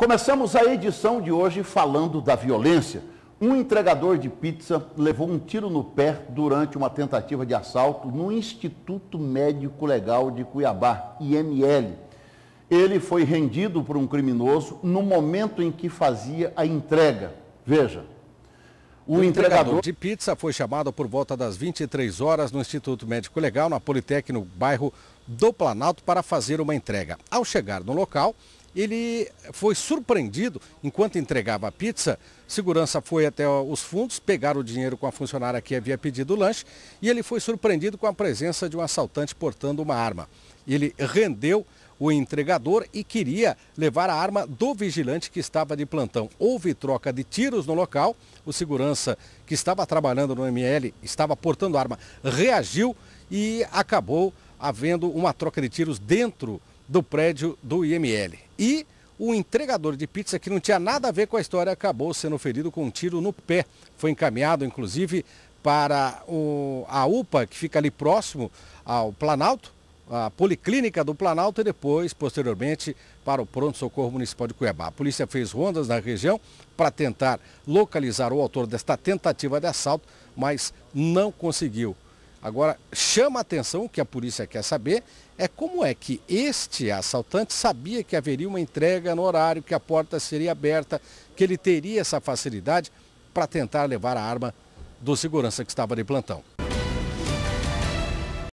Começamos a edição de hoje falando da violência. Um entregador de pizza levou um tiro no pé durante uma tentativa de assalto no Instituto Médico Legal de Cuiabá, IML. Ele foi rendido por um criminoso no momento em que fazia a entrega. Veja, o, o entregador... entregador... de pizza foi chamado por volta das 23 horas no Instituto Médico Legal, na Politec, no bairro do Planalto, para fazer uma entrega. Ao chegar no local, ele foi surpreendido enquanto entregava a pizza. Segurança foi até os fundos, pegaram o dinheiro com a funcionária que havia pedido o lanche e ele foi surpreendido com a presença de um assaltante portando uma arma. Ele rendeu o entregador e queria levar a arma do vigilante que estava de plantão. Houve troca de tiros no local. O segurança que estava trabalhando no ML, estava portando arma, reagiu e acabou havendo uma troca de tiros dentro do prédio do IML. E o entregador de pizza, que não tinha nada a ver com a história, acabou sendo ferido com um tiro no pé. Foi encaminhado, inclusive, para o, a UPA, que fica ali próximo ao Planalto, a Policlínica do Planalto, e depois, posteriormente, para o Pronto Socorro Municipal de Cuiabá. A polícia fez rondas na região para tentar localizar o autor desta tentativa de assalto, mas não conseguiu. Agora, chama a atenção, o que a polícia quer saber é como é que este assaltante sabia que haveria uma entrega no horário, que a porta seria aberta, que ele teria essa facilidade para tentar levar a arma do segurança que estava de plantão.